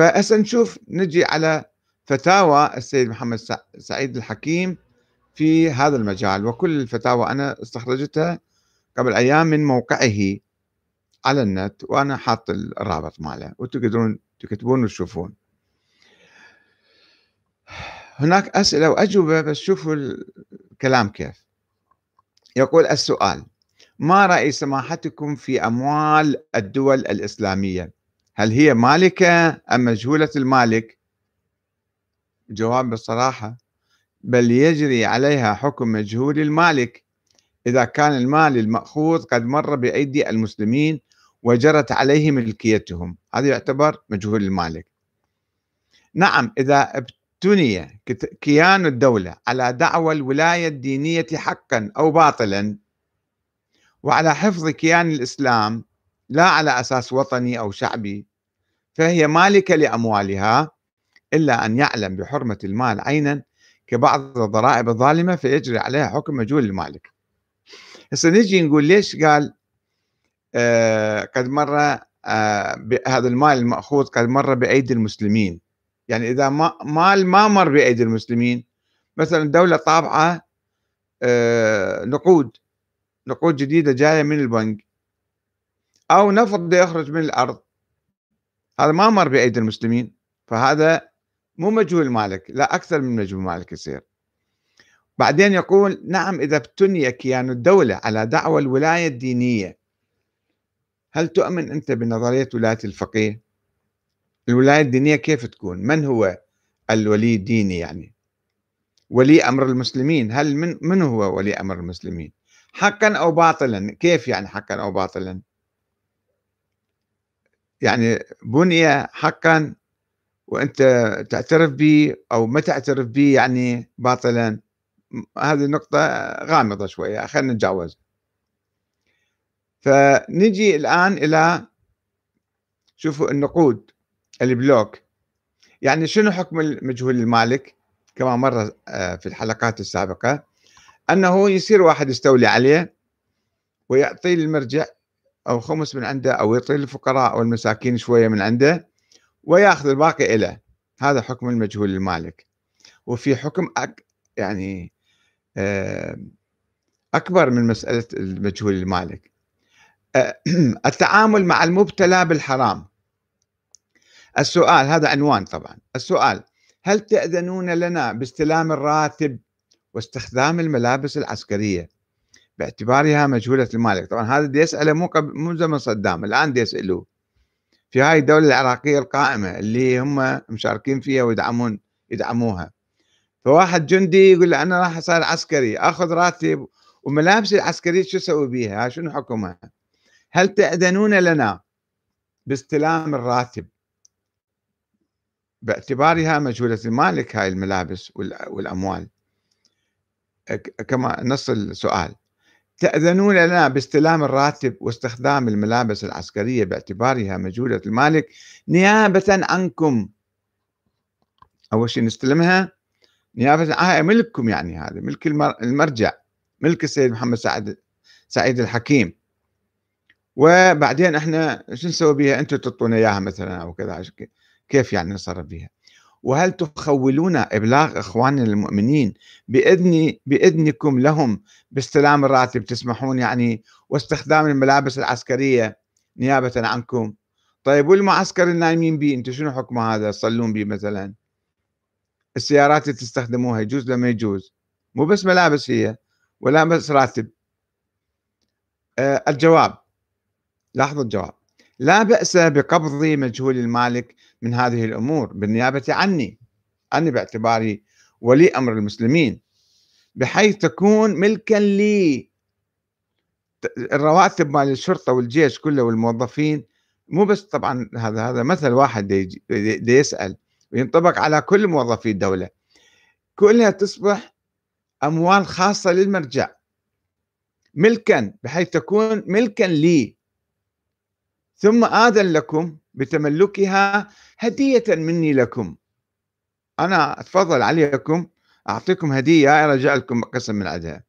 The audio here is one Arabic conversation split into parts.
فهسه نشوف نجي على فتاوى السيد محمد سعيد الحكيم في هذا المجال وكل الفتاوى أنا استخرجتها قبل أيام من موقعه على النت وأنا حاط الرابط ماله وتقدرون تكتبون وتشوفون هناك أسئلة وأجوبة بس شوفوا الكلام كيف يقول السؤال ما رأي سماحتكم في أموال الدول الإسلامية هل هي مالكة أم مجهولة المالك جواب بصراحة بل يجري عليها حكم مجهول المالك إذا كان المال المأخوذ قد مر بأيدي المسلمين وجرت عليه ملكيتهم هذا يعتبر مجهول المالك نعم إذا ابتني كيان الدولة على دعوى الولاية الدينية حقا أو باطلا وعلى حفظ كيان الإسلام لا على أساس وطني أو شعبي فهي مالكة لأموالها إلا أن يعلم بحرمة المال عينا كبعض الضرائب الظالمة فيجري عليها حكم مجهول المالك هسه نجي نقول ليش قال آه قد مر آه هذا المال المأخوذ قد مر بأيدي المسلمين يعني إذا ما مال ما مر بأيدي المسلمين مثلا دولة طابعة آه نقود نقود جديدة جاية من البنك أو نفط يخرج من الأرض هذا ما مر بايدي المسلمين فهذا مو مجهول مالك لا اكثر من مجهول مالك يصير بعدين يقول نعم اذا ابتني كيان الدوله على دعوى الولايه الدينيه هل تؤمن انت بنظريه ولايه الفقيه؟ الولايه الدينيه كيف تكون؟ من هو الولي الديني يعني؟ ولي امر المسلمين هل من من هو ولي امر المسلمين؟ حقا او باطلا؟ كيف يعني حقا او باطلا؟ يعني بني حقا وانت تعترف به او ما تعترف به يعني باطلا هذه النقطة غامضة شوية خلينا نتجاوزها فنجي الآن إلى شوفوا النقود البلوك يعني شنو حكم المجهول المالك كما مرة آه، في الحلقات السابقة أنه يصير واحد يستولي عليه ويعطيه المرجع أو خمس من عنده أو يعطي الفقراء أو المساكين شوية من عنده ويأخذ الباقي له هذا حكم المجهول المالك وفي حكم أك يعني أكبر من مسألة المجهول المالك آه، التعامل مع المبتلى بالحرام السؤال هذا عنوان طبعا السؤال هل تأذنون لنا باستلام الراتب واستخدام الملابس العسكرية باعتبارها مجهولة المالك طبعا هذا دي يسأله مو قبل مو زمن صدام الآن دي يسأله في هاي الدولة العراقية القائمة اللي هم مشاركين فيها ويدعمون يدعموها فواحد جندي يقول له أنا راح أصير عسكري أخذ راتب وملابسي العسكرية شو أسوي بيها شنو حكمها هل تأذنون لنا باستلام الراتب باعتبارها مجهولة المالك هاي الملابس والأموال كما نص السؤال تأذنون لنا باستلام الراتب واستخدام الملابس العسكرية باعتبارها مجهولة المالك نيابة عنكم أول شيء نستلمها نيابة هاي آه، ملككم يعني هذا ملك المرجع ملك السيد محمد سعد سعيد الحكيم وبعدين احنا شو نسوي بها انتم تعطونا اياها مثلا او كذا كيف يعني نصرف بها وهل تخولون إبلاغ إخواننا المؤمنين بإذن بإذنكم لهم باستلام الراتب تسمحون يعني واستخدام الملابس العسكرية نيابة عنكم طيب والمعسكر النايمين بي انتم شنو حكم هذا تصلون بي مثلا السيارات اللي تستخدموها يجوز لما يجوز مو بس ملابس هي ولا بس راتب أه الجواب لاحظوا الجواب لا بأس بقبض مجهول المالك من هذه الأمور بالنيابة عني أنا باعتباري ولي أمر المسلمين بحيث تكون ملكا لي الرواتب مال الشرطة والجيش كله والموظفين مو بس طبعا هذا هذا مثل واحد دي, دي يسأل وينطبق على كل موظفي الدولة كلها تصبح أموال خاصة للمرجع ملكا بحيث تكون ملكا لي ثم آذن لكم بتملكها هدية مني لكم أنا أتفضل عليكم أعطيكم هدية أرجع لكم قسم من عدها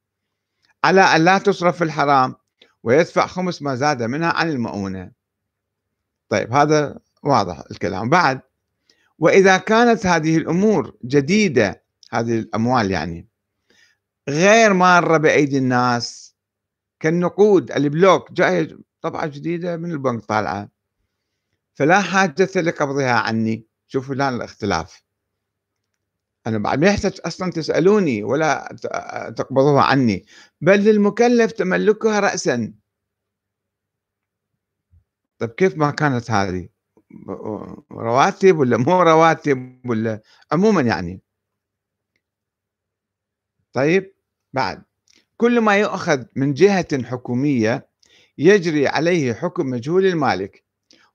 على أن لا تصرف في الحرام ويدفع خمس ما زاد منها عن المؤونة طيب هذا واضح الكلام بعد وإذا كانت هذه الأمور جديدة هذه الأموال يعني غير مارة بأيدي الناس كالنقود البلوك جاي طبعة جديدة من البنك طالعة فلا حاجة لقبضها عني شوفوا الآن الاختلاف أنا بعد ما يحتاج أصلا تسألوني ولا تقبضوها عني بل للمكلف تملكها رأسا طب كيف ما كانت هذه رواتب ولا مو رواتب ولا عموما يعني طيب بعد كل ما يؤخذ من جهة حكومية يجري عليه حكم مجهول المالك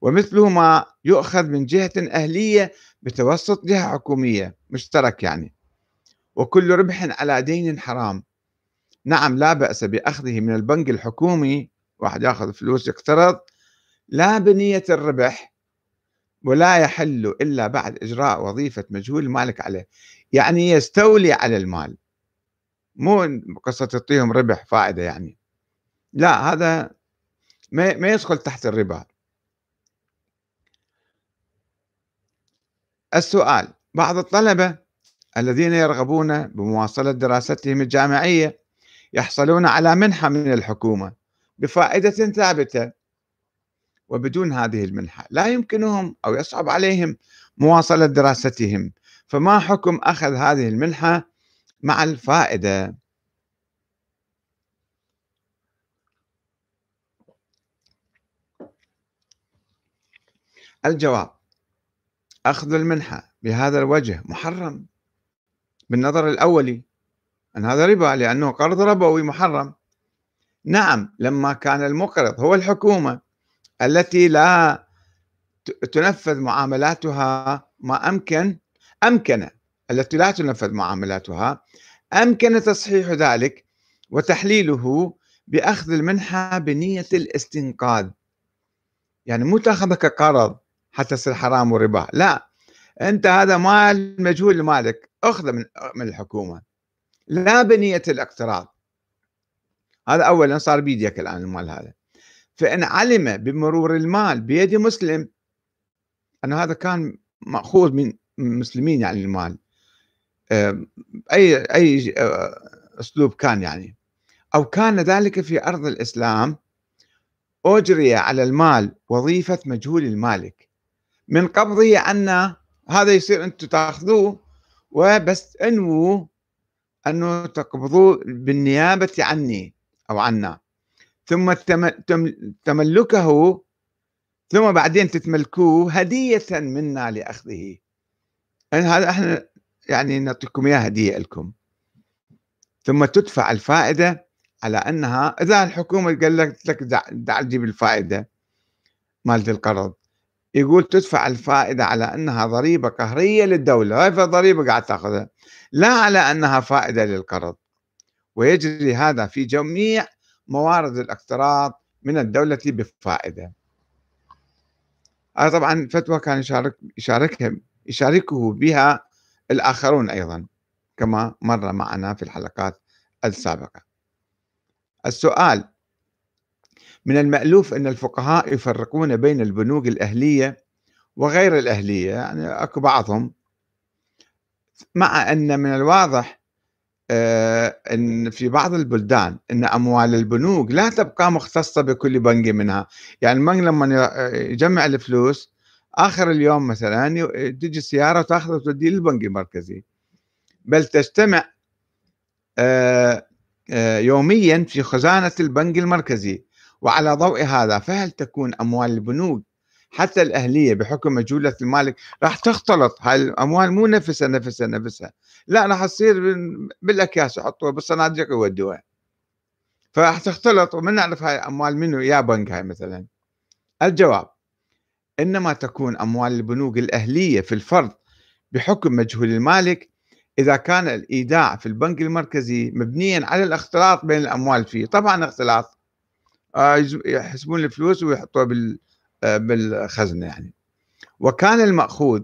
ومثلهما يؤخذ من جهة أهلية بتوسط جهة حكومية مشترك يعني وكل ربح على دين حرام نعم لا بأس بأخذه من البنك الحكومي واحد يأخذ فلوس يقترض لا بنية الربح ولا يحل إلا بعد إجراء وظيفة مجهول المالك عليه يعني يستولي على المال مو قصة تعطيهم ربح فائدة يعني لا هذا ما ما يدخل تحت الربا السؤال بعض الطلبة الذين يرغبون بمواصلة دراستهم الجامعية يحصلون على منحة من الحكومة بفائدة ثابتة وبدون هذه المنحة لا يمكنهم أو يصعب عليهم مواصلة دراستهم فما حكم أخذ هذه المنحة مع الفائدة الجواب أخذ المنحة بهذا الوجه محرم بالنظر الأولي أن هذا ربا لأنه قرض ربوي محرم نعم لما كان المقرض هو الحكومة التي لا تنفذ معاملاتها ما أمكن أمكن التي لا تنفذ معاملاتها أمكن تصحيح ذلك وتحليله بأخذ المنحة بنية الاستنقاذ يعني مو تاخذك كقرض حتى يصير حرام وربا لا انت هذا مال مجهول مالك اخذه من من الحكومه لا بنيه الاقتراض هذا اولا صار بيدك الان المال هذا فان علم بمرور المال بيد مسلم انه هذا كان ماخوذ من المسلمين يعني المال اي اي آه، اسلوب كان يعني او كان ذلك في ارض الاسلام اجري على المال وظيفه مجهول المالك من قبضي عنا هذا يصير انتم تاخذوه وبس انووا انه تقبضوه بالنيابه عني او عنا ثم تملكه ثم بعدين تتملكوه هديه منا لاخذه ان هذا احنا يعني نعطيكم اياه هديه لكم ثم تدفع الفائده على انها اذا الحكومه قالت لك دع, دع تجيب الفائده مالت القرض يقول تدفع الفائدة على أنها ضريبة قهرية للدولة هاي ضريبة قاعد تأخذها لا على أنها فائدة للقرض ويجري هذا في جميع موارد الاقتراض من الدولة بفائدة هذا آه، طبعا فتوى كان يشارك يشاركها يشاركه بها الآخرون أيضا كما مر معنا في الحلقات السابقة السؤال من المألوف أن الفقهاء يفرقون بين البنوك الأهلية وغير الأهلية يعني أكو بعضهم مع أن من الواضح آه، أن في بعض البلدان أن أموال البنوك لا تبقى مختصة بكل بنك منها يعني البنك لما آه، يجمع الفلوس آخر اليوم مثلا تجي السيارة وتأخذ وتوديه للبنك المركزي بل تجتمع آه، يوميا في خزانة البنك المركزي وعلى ضوء هذا فهل تكون أموال البنوك حتى الأهلية بحكم مجولة المالك راح تختلط هاي الأموال مو نفسها نفسها نفسها لا راح تصير بالأكياس يحطوها بالصناديق يودوها فراح تختلط وما نعرف هاي الأموال منو يا بنك هاي مثلا الجواب إنما تكون أموال البنوك الأهلية في الفرض بحكم مجهول المالك إذا كان الإيداع في البنك المركزي مبنيا على الاختلاط بين الأموال فيه طبعا اختلاط آه، يحسبون الفلوس ويحطوها بال آه، بالخزنه يعني وكان المأخوذ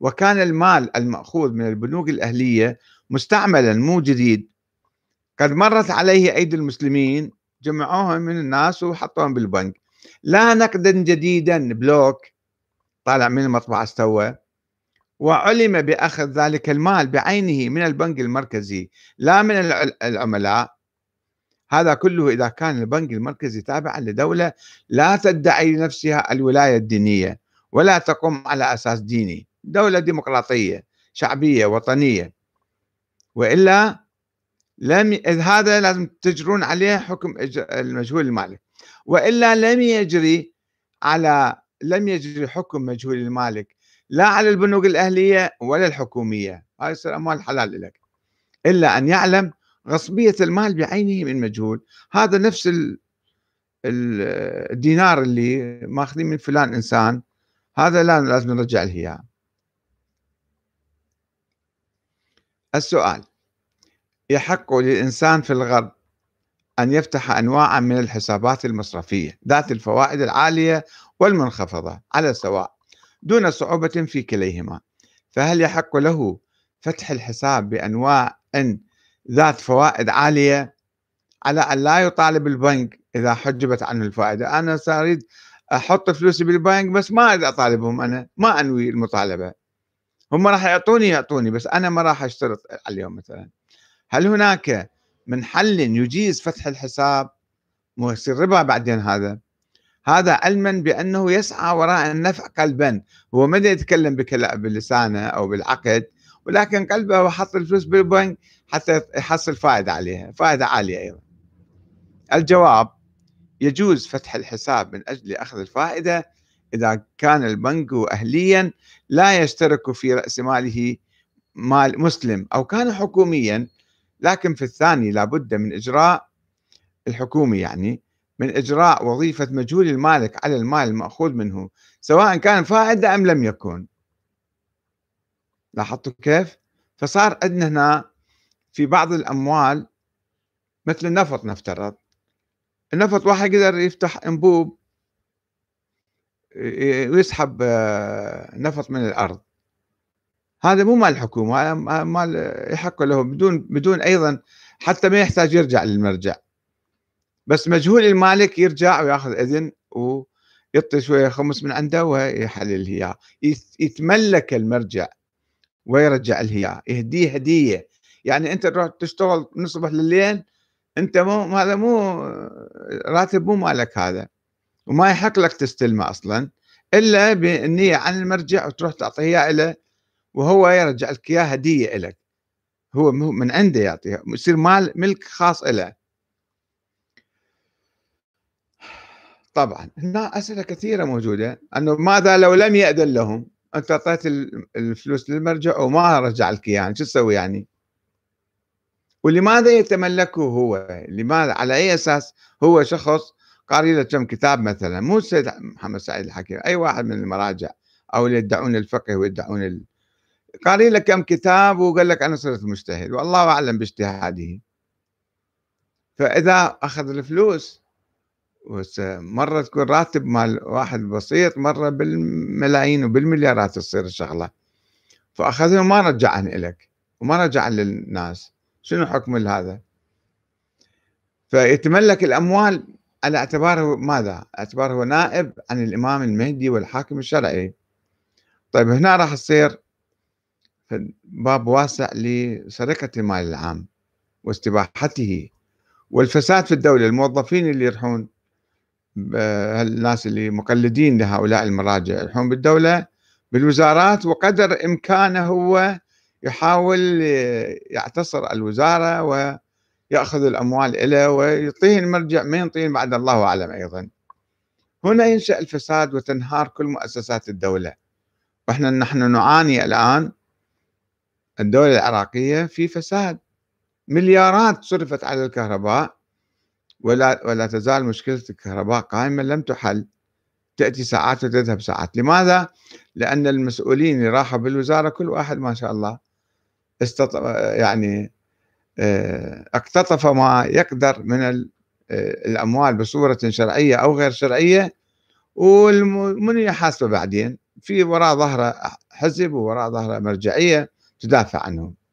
وكان المال المأخوذ من البنوك الأهلية مستعملا مو جديد قد مرت عليه أيدي المسلمين جمعوهم من الناس وحطوهم بالبنك لا نقدا جديدا بلوك طالع من المطبعة استوى وعلم بأخذ ذلك المال بعينه من البنك المركزي لا من العملاء هذا كله إذا كان البنك المركزي تابعا لدولة لا تدعي لنفسها الولاية الدينية ولا تقوم على أساس ديني دولة ديمقراطية شعبية وطنية وإلا لم إذ هذا لازم تجرون عليه حكم المجهول المالك وإلا لم يجري على لم يجري حكم مجهول المالك لا على البنوك الأهلية ولا الحكومية هاي يصير أموال حلال لك إلا أن يعلم غصبيه المال بعينه من مجهول هذا نفس الدينار اللي ماخذين من فلان انسان هذا لا لازم نرجع له السؤال يحق للانسان في الغرب ان يفتح انواعا من الحسابات المصرفيه ذات الفوائد العاليه والمنخفضه على سواء دون صعوبه في كليهما فهل يحق له فتح الحساب بانواع إن ذات فوائد عالية على أن لا يطالب البنك إذا حجبت عنه الفائدة أنا أريد أحط فلوسي بالبنك بس ما أريد أطالبهم أنا ما أنوي المطالبة هم راح يعطوني يعطوني بس أنا ما راح أشترط اليوم مثلا هل هناك من حل يجيز فتح الحساب مو يصير ربا بعدين هذا هذا علما بانه يسعى وراء النفع قلبا هو ما يتكلم بلسانه او بالعقد ولكن قلبه وحط الفلوس بالبنك حتى يحصل فائدة عليها فائدة عالية أيضا الجواب يجوز فتح الحساب من أجل أخذ الفائدة إذا كان البنك أهليا لا يشترك في رأس ماله مال مسلم أو كان حكوميا لكن في الثاني لابد من إجراء الحكومي يعني من إجراء وظيفة مجهول المالك على المال المأخوذ منه سواء كان فائدة أم لم يكن لاحظتوا كيف؟ فصار عندنا هنا في بعض الأموال مثل النفط نفترض النفط واحد يقدر يفتح انبوب ويسحب آه، نفط من الارض هذا مو مال الحكومه مال يحق له بدون بدون ايضا حتى ما يحتاج يرجع للمرجع بس مجهول المالك يرجع وياخذ اذن ويعطي شويه خمس من عنده ويحلل هي يتملك المرجع ويرجع الهياء يهديه هديه يعني انت تروح تشتغل من الصبح لليل انت مو هذا مو راتب مو مالك هذا وما يحق لك تستلمه اصلا الا بالنيه عن المرجع وتروح تعطيه اياه له وهو يرجع لك اياه هديه لك هو من عنده يعطيها يصير مال ملك خاص له طبعا هنا اسئله كثيره موجوده انه ماذا لو لم ياذن لهم انت اعطيت الفلوس للمرجع وما رجع لك اياها يعني شو تسوي يعني ولماذا يتملكه هو لماذا على أي أساس هو شخص قاري له كم كتاب مثلا مو السيد محمد سعيد الحكيم أي واحد من المراجع أو اللي يدعون الفقه ويدعون ال... قاري له كم كتاب وقال لك أنا صرت مجتهد والله أعلم باجتهاده فإذا أخذ الفلوس مرة تكون راتب مال واحد بسيط مرة بالملايين وبالمليارات تصير الشغلة فأخذهم ما رجعهم لك وما رجع للناس شنو حكم هذا فيتملك الأموال على اعتباره ماذا؟ اعتباره هو نائب عن الإمام المهدي والحاكم الشرعي طيب هنا راح تصير باب واسع لسرقة المال العام واستباحته والفساد في الدولة الموظفين اللي يرحون آه، الناس اللي مقلدين لهؤلاء المراجع يرحون بالدولة بالوزارات وقدر إمكانه هو يحاول يعتصر الوزارة ويأخذ الأموال إليه ويعطيه المرجع ما ينطيه بعد الله أعلم أيضا هنا ينشأ الفساد وتنهار كل مؤسسات الدولة وإحنا نحن نعاني الآن الدولة العراقية في فساد مليارات صرفت على الكهرباء ولا ولا تزال مشكلة الكهرباء قائمة لم تحل تأتي ساعات وتذهب ساعات لماذا؟ لأن المسؤولين اللي راحوا بالوزارة كل واحد ما شاء الله استط... يعني آه، اقتطف ما يقدر من آه، الاموال بصوره شرعيه او غير شرعيه ومن يحاسبه بعدين في وراء ظهره حزب ووراء ظهره مرجعيه تدافع عنه